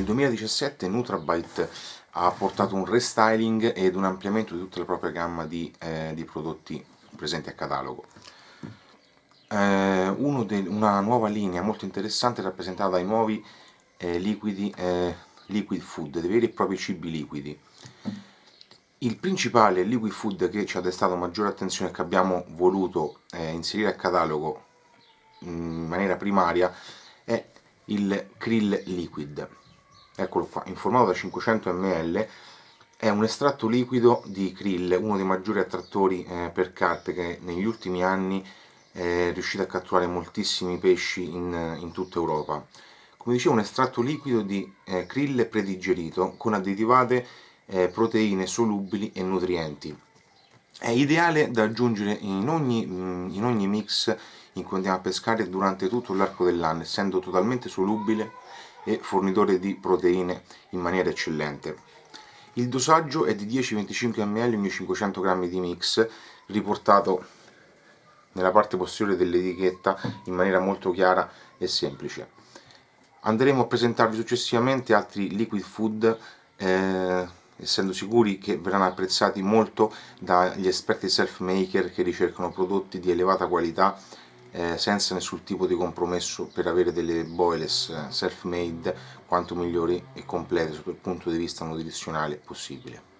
nel 2017 Nutrabyte ha portato un restyling ed un ampliamento di tutta la propria gamma di, eh, di prodotti presenti a catalogo. Eh, una nuova linea molto interessante rappresentata dai nuovi eh, liquidi, eh, liquid food, dei veri e propri cibi liquidi. Il principale liquid food che ci ha destato maggiore attenzione e che abbiamo voluto eh, inserire a catalogo mm, in maniera primaria è il krill liquid eccolo qua, in formato da 500 ml, è un estratto liquido di krill, uno dei maggiori attrattori eh, per carpe che negli ultimi anni eh, è riuscito a catturare moltissimi pesci in, in tutta Europa. Come dicevo, un estratto liquido di eh, krill predigerito con additivate eh, proteine solubili e nutrienti. È ideale da aggiungere in ogni, mm, in ogni mix in cui andiamo a pescare durante tutto l'arco dell'anno, essendo totalmente solubile e fornitore di proteine in maniera eccellente. Il dosaggio è di 10-25 ml ogni 500 g di mix, riportato nella parte posteriore dell'etichetta in maniera molto chiara e semplice. Andremo a presentarvi successivamente altri liquid food eh, essendo sicuri che verranno apprezzati molto dagli esperti self maker che ricercano prodotti di elevata qualità eh, senza nessun tipo di compromesso per avere delle boiless eh, self-made quanto migliori e complete sotto il punto di vista nutrizionale possibile.